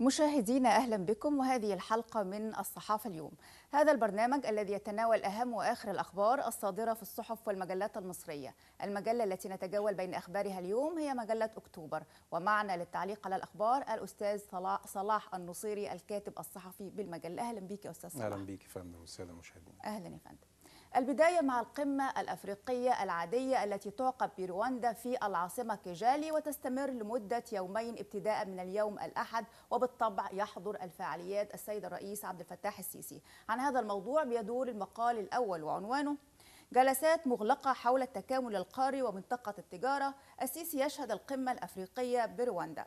مشاهدينا اهلا بكم وهذه الحلقه من الصحافه اليوم. هذا البرنامج الذي يتناول اهم واخر الاخبار الصادره في الصحف والمجلات المصريه. المجله التي نتجول بين اخبارها اليوم هي مجله اكتوبر ومعنا للتعليق على الاخبار الاستاذ صلاح النصيري الكاتب الصحفي بالمجله. اهلا بك يا استاذ صلاح. اهلا بك يا فندم والساده المشاهدين. اهلا يا فندم. البداية مع القمة الأفريقية العادية التي تعقد برواندا في العاصمة كيجالي وتستمر لمدة يومين ابتداء من اليوم الأحد وبالطبع يحضر الفعاليات السيد الرئيس عبد الفتاح السيسي عن هذا الموضوع بيدور المقال الأول وعنوانه جلسات مغلقة حول التكامل القاري ومنطقة التجارة السيسي يشهد القمة الأفريقية برواندا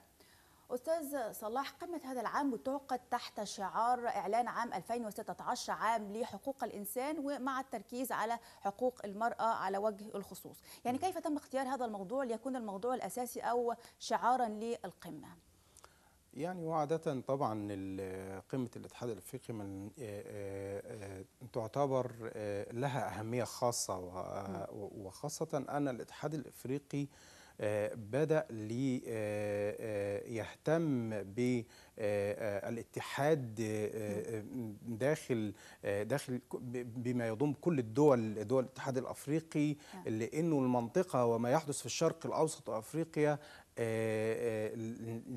أستاذ صلاح قمة هذا العام بتعقد تحت شعار إعلان عام 2016 عام لحقوق الإنسان ومع التركيز على حقوق المرأة على وجه الخصوص يعني كيف تم اختيار هذا الموضوع ليكون الموضوع الأساسي أو شعارا للقمة؟ يعني وعادة طبعا قمة الاتحاد الافريقي من آه، آه، تعتبر آه، لها أهمية خاصة وخاصة أن الاتحاد الافريقي آه، بدأ آه، آه، يهتم بالاتحاد داخل داخل بما يضم كل الدول دول الاتحاد الافريقي نعم. لانه المنطقه وما يحدث في الشرق الاوسط وافريقيا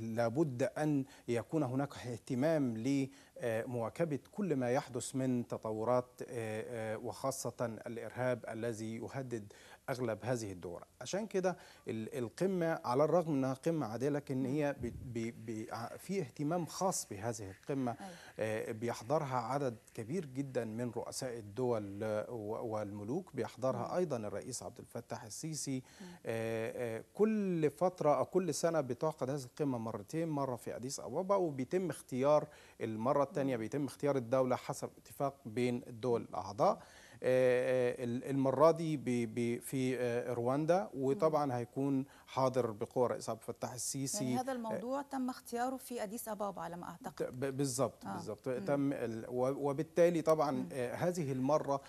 لابد أن يكون هناك اهتمام لمواكبة كل ما يحدث من تطورات وخاصة الإرهاب الذي يهدد اغلب هذه الدول عشان كده القمه على الرغم انها قمه عاديه لكن هي نعم. بي بي في اهتمام خاص بهذه القمه أيوة. آه، بيحضرها عدد كبير جدا من رؤساء الدول والملوك بيحضرها نعم. ايضا الرئيس عبد الفتاح السيسي نعم. آه، آه، كل فتره او كل سنه بتعقد هذه القمه مرتين مره في اديس ابابا وبيتم اختيار المره الثانيه بيتم اختيار الدوله حسب اتفاق بين الدول الاعضاء آه، آه، المرة دي في آه، رواندا وطبعا هيكون حاضر بقوة رئيس عبد الفتاح السيسي يعني هذا الموضوع تم اختياره في أديس أبابا على ما أعتقد بالضبط آه. تم وبالتالي طبعا هذه المرة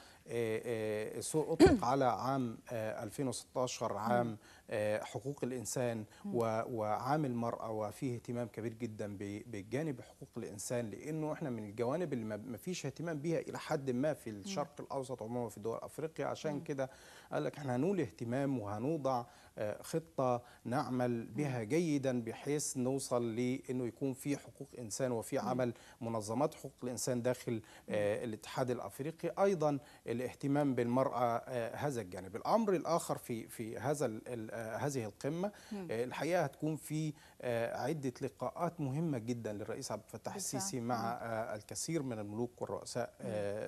سوء أطلق على عام 2016 آه، عام آه، حقوق الإنسان وعام المرأة وفيه اهتمام كبير جدا بجانب حقوق الإنسان لأنه إحنا من الجوانب اللي ما فيش اهتمام بيها إلى حد ما في الشرق الأوسط عموما في دول أفريقيا عشان كده قال لك إحنا هنولي اهتمام وهنوضع خطة نعمل بها جيدا بحيث نوصل لأنه يكون في حقوق إنسان وفي عمل منظمات حقوق الإنسان داخل آه، الاتحاد الأفريقي أيضا الاهتمام بالمرأة آه، هذا الجانب الأمر الآخر في في هذا آه، هذه القمة الحقيقة هتكون في عدة لقاءات مهمة جدا للرئيس عبد الفتاح السيسي مع الكثير من الملوك والرؤساء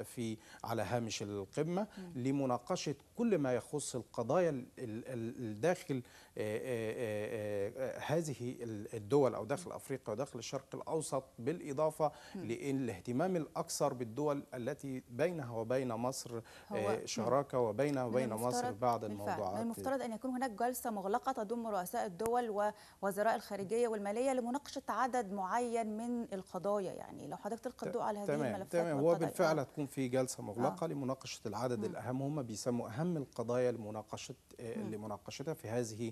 في على هامش القمة لمناقشة كل ما يخص القضايا الداخل مشاكل آه، آه، آه، هذه الدول أو داخل أفريقيا وداخل الشرق الأوسط بالإضافة للاهتمام الأكثر بالدول التي بينها وبين مصر شراكة وبينها وبين مصر بعض الموضوعات من المفترض أن يكون هناك جلسة مغلقة تضم رؤساء الدول ووزراء الخارجية والمالية لمناقشة عدد معين من القضايا يعني لو حضرتك تلقي الضوء على هذه تمام الملفات تمام هو بالفعل هتكون في جلسة مغلقة آه. لمناقشة العدد مم. الأهم هم بيسموا أهم القضايا لمناقشة لمناقشتها في هذه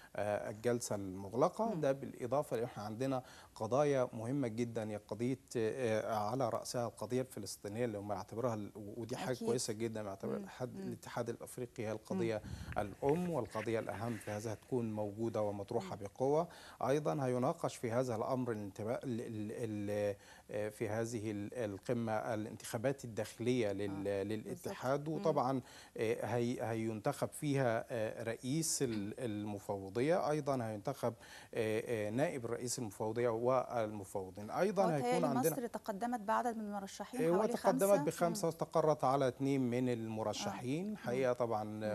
آه، الجلسة المغلقة ده بالإضافة لان احنا عندنا قضايا مهمة جدا هي قضية آه، على رأسها القضية الفلسطينية اللي هم بيعتبرها ودي حاجة أكيد. كويسة جدا بيعتبر الاتحاد الأفريقي هي القضية م. الأم والقضية الأهم في هذا هتكون موجودة ومطروحة بقوة أيضا هيناقش في هذا الأمر الانتباه آه، في هذه القمة الانتخابات الداخلية للاتحاد وطبعا هينتخب فيها رئيس المفوضية المفوضيه ايضا هينتخب آه، آه، نائب رئيس المفوضيه والمفوضين ايضا هيكون يعني عندنا مصر تقدمت بعدد من المرشحين أيوة، حوالي وتقدمت بخمسه واستقرت على اثنين من المرشحين آه. حقيقه طبعا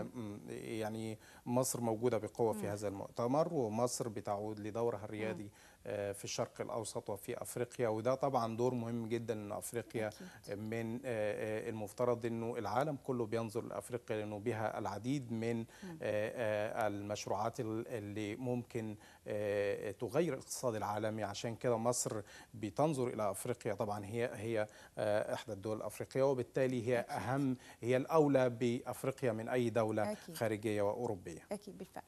يعني مصر موجوده بقوه في هذا المؤتمر ومصر بتعود لدورها الريادي في الشرق الاوسط وفي افريقيا وده طبعا دور مهم جدا ان افريقيا من آه، آه، المفترض انه العالم كله بينظر لافريقيا لانه بها العديد من آه، المشروعات اللي ممكن تغير الاقتصاد العالمي عشان كده مصر بتنظر الى افريقيا طبعا هي هي احدى الدول الافريقيه وبالتالي هي اهم هي الاولى بافريقيا من اي دوله أكيد. خارجيه واوروبيه اكيد بالفعل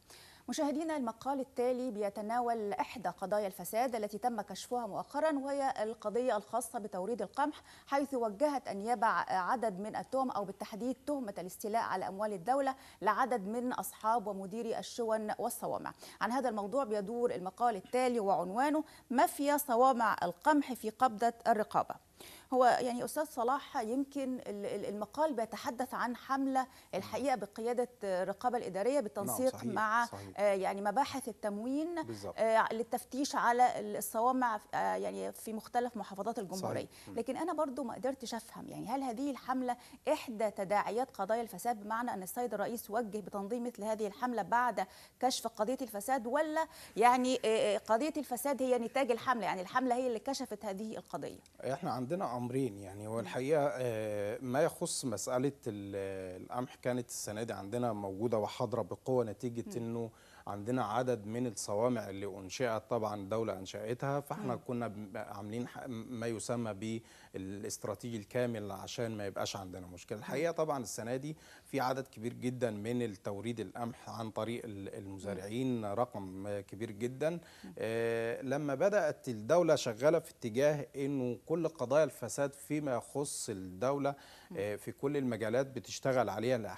مشاهدينا المقال التالي بيتناول إحدى قضايا الفساد التي تم كشفها مؤخرا وهي القضية الخاصة بتوريد القمح حيث وجهت النيابة عدد من التهم أو بالتحديد تهمة الاستيلاء على أموال الدولة لعدد من أصحاب ومديري الشون والصوامع عن هذا الموضوع بيدور المقال التالي وعنوانه مافيا صوامع القمح في قبضة الرقابة هو يعني استاذ صلاح يمكن المقال بيتحدث عن حمله الحقيقه نعم. بقياده الرقابه الاداريه بالتنسيق نعم صحيح مع صحيح آه، يعني مباحث التموين بالزبط. آه، للتفتيش على الصوامع آه، يعني في مختلف محافظات الجمهوريه صحيح. لكن انا برضو ما قدرتش افهم يعني هل هذه الحمله احدى تداعيات قضايا الفساد بمعنى ان السيد الرئيس وجه بتنظيم مثل هذه الحمله بعد كشف قضيه الفساد ولا يعني قضيه الفساد هي نتاج الحمله يعني الحمله هي اللي كشفت هذه القضيه احنا عندنا امرين يعني هو الحقيقه آه، ما يخص مساله القمح كانت السنه دي عندنا موجوده وحاضره بقوه نتيجه انه عندنا عدد من الصوامع اللي انشئت طبعا الدوله انشاتها فاحنا كنا عاملين ما يسمى الاستراتيجي الكامل عشان ما يبقاش عندنا مشكله الحقيقه طبعا السنه دي في عدد كبير جدا من التوريد القمح عن طريق المزارعين رقم كبير جدا آه، لما بدات الدوله شغاله في اتجاه انه كل قضايا الفساد فيما يخص الدوله آه، في كل المجالات بتشتغل عليها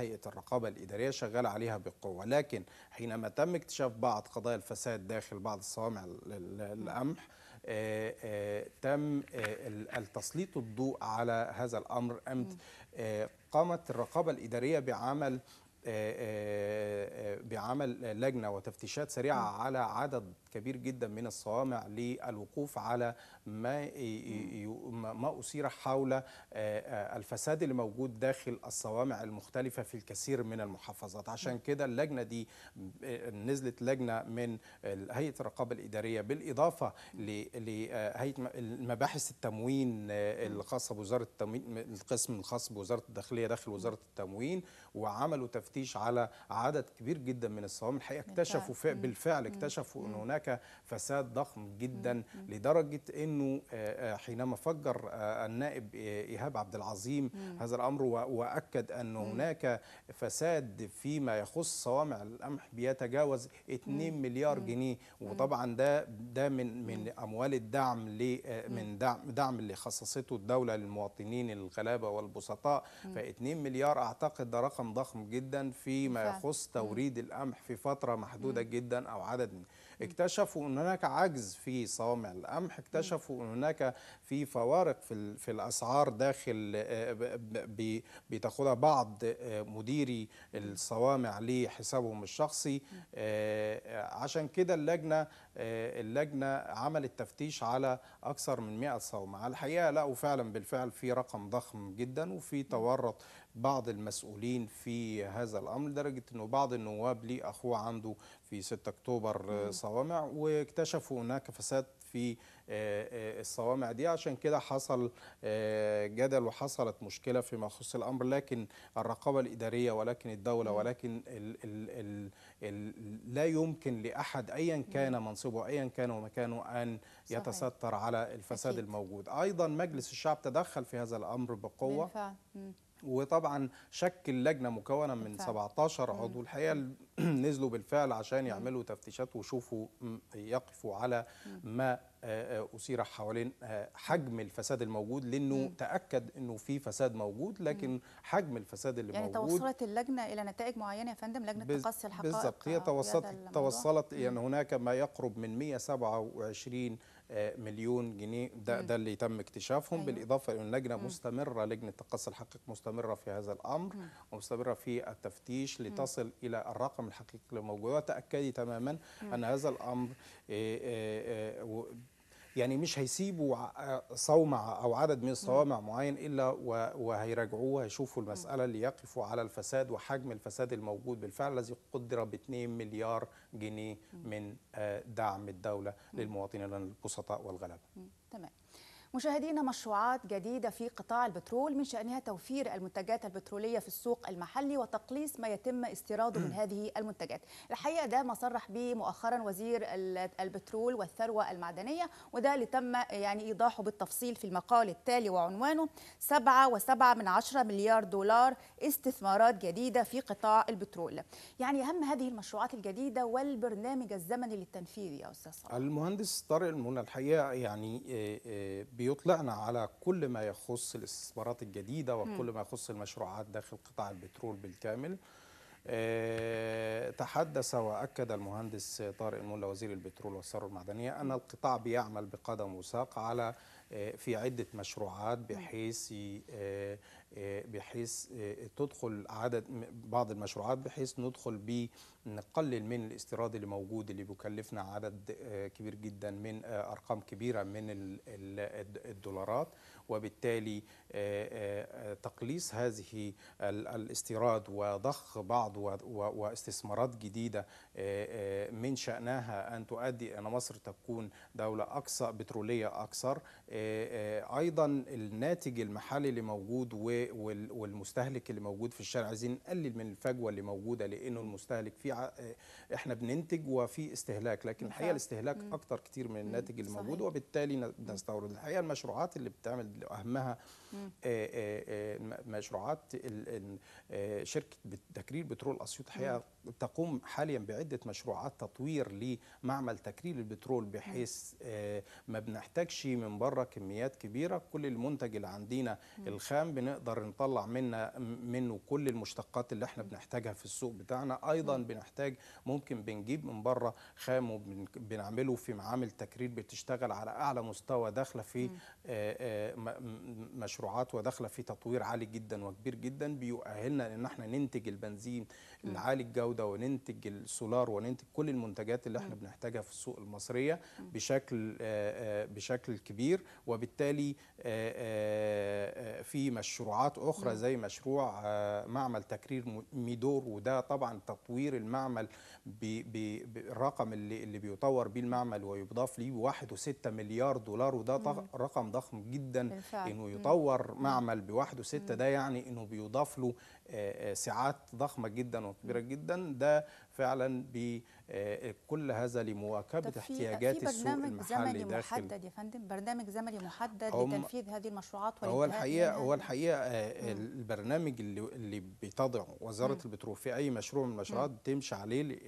هيئه الرقابه الاداريه شغاله عليها بقوه لكن حينما تم اكتشاف بعض قضايا الفساد داخل بعض صوامع القمح آه، آه، تم آه، التسليط الضوء على هذا الأمر أمس قامت الرقابة الإدارية بعمل آه، آه، آه، بعمل لجنه وتفتيشات سريعه على عدد كبير جدا من الصوامع للوقوف على ما ما اثير حول الفساد اللي موجود داخل الصوامع المختلفه في الكثير من المحافظات عشان كده اللجنه دي نزلت لجنه من هيئه الرقابه الاداريه بالاضافه لهيئه المباحث التموين الخاصه بوزاره التموين القسم الخاص بوزاره الداخليه داخل وزاره التموين وعملوا تفتيش تفتيش على عدد كبير جدا من الصوامل الحقيقه اكتشفوا بالفعل اكتشفوا ان هناك فساد ضخم جدا لدرجه انه آه، آه، حينما فجر آه، النائب ايهاب عبد العظيم هذا الامر واكد ان هناك فساد فيما يخص صوامع القمح بيتجاوز 2 مليار جنيه وطبعا ده ده من من اموال الدعم ل من دعم دعم اللي خصصته الدوله للمواطنين الغلابه والبسطاء ف 2 مليار اعتقد ده رقم ضخم جدا فيما يخص توريد القمح في فتره محدوده جدا او عدد من اكتشفوا ان هناك عجز في صوامع القمح اكتشفوا ان هناك في فوارق في في الاسعار داخل آه، بتاخدها بعض آه، مديري الصوامع لحسابهم الشخصي آه، عشان كده اللجنه اللجنه عملت تفتيش على اكثر من 100 صومعه الحقيقه لقوا فعلا بالفعل في رقم ضخم جدا وفي تورط بعض المسؤولين في هذا الامر لدرجه انه بعض النواب ليه اخوه عنده في 6 اكتوبر آه، صوامع واكتشفوا هناك فساد في آه، آه، الصوامع دي عشان كده حصل جدل وحصلت مشكله فيما يخص الامر لكن الرقابه الاداريه ولكن الدوله ولكن الـ الـ الـ الـ لا يمكن لاحد ايا كان منصبه ايا كان ومكانه ان يتستر على الفساد أكيد. الموجود ايضا مجلس الشعب تدخل في هذا الامر بقوه وطبعا شكل لجنه مكونه من 17 عضو الحقيقه نزلوا بالفعل عشان يعملوا تفتيشات ويشوفوا يقفوا على ما أثير آه، آه، حوالين آه، حجم الفساد الموجود لأنه م. تأكد أنه في فساد موجود لكن حجم الفساد اللي يعني موجود يعني توصلت اللجنة إلى نتائج معينة يا فندم لجنة بز... تقصي الحقائق بالظبط هي توصلت, توصلت يعني هناك ما يقرب من 127 مليون جنيه ده, ده اللي تم اكتشافهم أيوه. بالإضافة إلى اللجنة مستمرة لجنة تقصي الحقائق مستمرة في هذا الأمر مم. ومستمرة في التفتيش لتصل مم. إلى الرقم الرقم الحقيقي موجود وتأكدي تماما أن هذا الأمر آه، آه، آه، يعني مش هيسيبوا صومعة أو عدد من الصوامع معين إلا وهيراجعوه وهيشوفوا المسألة اللي يقفوا على الفساد وحجم الفساد الموجود بالفعل الذي قدر ب 2 مليار جنيه من دعم الدولة للمواطنين البسطاء والغلابة تمام مشاهدينا مشروعات جديدة في قطاع البترول من شأنها توفير المنتجات البترولية في السوق المحلي وتقليص ما يتم استيراده من هذه المنتجات الحقيقة ده ما صرح به مؤخرا وزير البترول والثروة المعدنية وده اللي تم يعني إيضاحه بالتفصيل في المقال التالي وعنوانه سبعة وسبعة من عشرة مليار دولار استثمارات جديدة في قطاع البترول يعني أهم هذه المشروعات الجديدة والبرنامج الزمني للتنفيذ يا أستاذ المهندس طارق المنى الحقيقة يعني آه، آه، بيطلعنا على كل ما يخص الاستثمارات الجديدة وكل ما يخص المشروعات داخل قطاع البترول بالكامل آه، تحدث وأكد المهندس طارق الملا وزير البترول والثروة المعدنية أن القطاع بيعمل بقدم وساق على آه، في عدة مشروعات بحيث آه، بحيث آه، تدخل عدد بعض المشروعات بحيث ندخل ب نقلل من الاستيراد اللي موجود اللي بيكلفنا عدد آه، كبير جدا من آه، ارقام كبيره من الدولارات وبالتالي تقليص هذه الاستيراد وضخ بعض واستثمارات جديده من شانها ان تؤدي ان مصر تكون دوله اكثر بتروليه اكثر ايضا الناتج المحلي اللي موجود و والمستهلك اللي موجود في الشارع عايزين نقلل من الفجوه اللي موجوده لانه المستهلك في احنا بننتج وفي استهلاك لكن الحقيقه الاستهلاك اكتر كتير من الناتج اللي موجود وبالتالي نستورد الحقيقه المشروعات اللي بتعمل اهمها مشروعات شركه تكرير بترول اسيوط الحقيقه تقوم حاليا بعده مشروعات تطوير لمعمل تكرير البترول بحيث ما بنحتاجش من بره كميات كبيره كل المنتج اللي عندنا الخام بنقدر نقدر نطلع منا منه كل المشتقات اللي احنا بنحتاجها في السوق بتاعنا ايضا بنحتاج ممكن بنجيب من بره خام وبنعمله في معامل تكرير بتشتغل على اعلى مستوى داخله في مشروعات وداخله في تطوير عالي جدا وكبير جدا بيؤهلنا ان احنا ننتج البنزين العالي الجوده وننتج السولار وننتج كل المنتجات اللي احنا بنحتاجها في السوق المصريه بشكل بشكل كبير وبالتالي في مشروعات قطاعات أخرى نعم. زي مشروع آه، معمل تكرير ميدور وده طبعا تطوير المعمل بالرقم اللي, اللي بيطور بيه المعمل ويضاف ليه 1.6 مليار دولار وده رقم ضخم جدا بالفعل. انه يطور معمل ب 1.6 ده يعني انه بيضاف له آه، آه، ساعات ضخمه جدا وكبيره جدا ده فعلا بكل آه، هذا لمواكبه احتياجات السوق المحلي داخل محدد يا فندم برنامج زمني محدد لتنفيذ هذه المشروعات هو الحقيقه هو الحقيقه البرنامج اللي, اللي بتضعه وزاره البترول في اي مشروع من المشروعات بتمشي عليه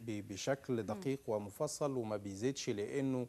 بشكل دقيق ومفصل وما بيزيدش لانه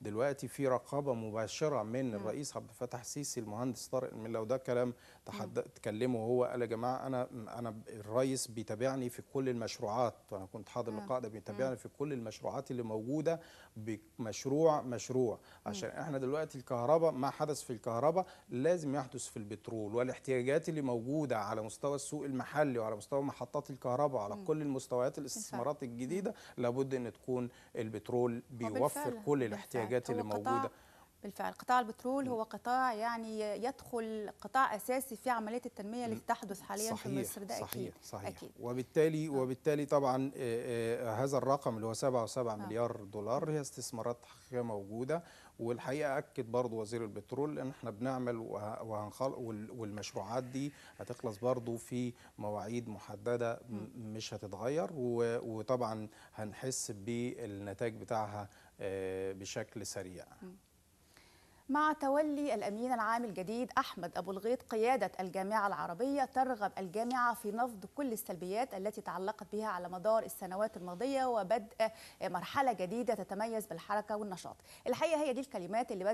دلوقتي في رقابه مباشره من الرئيس عبد الفتاح السيسي المهندس طارق لو وده كلام تحد... تكلمه هو قال يا جماعه انا انا الرئيس بيتابعني في كل المشروعات انا كنت حاضر اللقاء ده بيتابعني في كل المشروعات اللي موجوده بمشروع مشروع عشان احنا دلوقتي الكهرباء ما حدث في الكهرباء لازم يحدث في البترول والاحتياجات اللي موجوده على مستوى السوق المحلي وعلى مستوى محطات الكهرباء على كل المستويات الاستثمارات الجديده لابد ان تكون البترول بيوفر كل الاحتياجات اللي موجوده بالفعل قطاع البترول هو قطاع يعني يدخل قطاع اساسي في عمليه التنميه اللي تحدث حاليا صحيح في مصر ده صحيح اكيد صحيح أكيد. وبالتالي آه. وبالتالي طبعا آه، آه، هذا الرقم اللي هو 7.7 مليار دولار هي استثمارات حقيقيه موجوده والحقيقه اكد برضو وزير البترول ان احنا بنعمل وهنخل والمشروعات دي هتخلص برضو في مواعيد محدده مش هتتغير وطبعا هنحس بالنتائج بتاعها بشكل سريع مع تولي الأمين العام الجديد أحمد أبو الغيط قيادة الجامعة العربية ترغب الجامعة في نفض كل السلبيات التي تعلقت بها على مدار السنوات الماضية وبدء مرحلة جديدة تتميز بالحركة والنشاط الحقيقة هي دي الكلمات اللي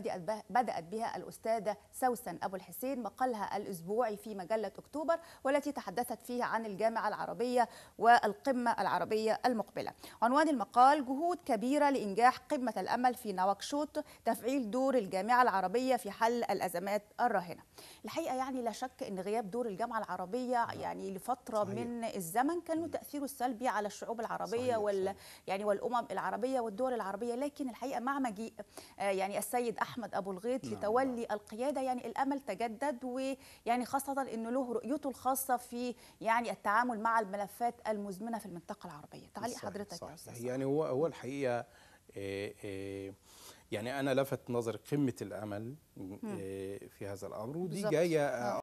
بدأت بها الأستاذة سوسن أبو الحسين مقالها الأسبوعي في مجلة أكتوبر والتي تحدثت فيها عن الجامعة العربية والقمة العربية المقبلة عنوان المقال جهود كبيرة لإنجاح قمة الأمل في نواكشوط تفعيل دور الجامعة العربية في حل الأزمات الراهنة الحقيقة يعني لا شك أن غياب دور الجامعة العربية نعم. يعني لفترة صحيح. من الزمن كان له تأثيره السلبي على الشعوب العربية صحيح. وال صحيح. يعني والأمم العربية والدول العربية لكن الحقيقة مع مجيء آه، يعني السيد أحمد أبو الغيط نعم. لتولي نعم. القيادة يعني الأمل تجدد ويعني خاصة أنه له رؤيته الخاصة في يعني التعامل مع الملفات المزمنة في المنطقة العربية تعليق حضرتك صحيح. صحيح. يعني هو هو الحقيقة إيه إيه يعني انا لفت نظر قمه الامل آه، في هذا الامر ودي جايه آه، آه.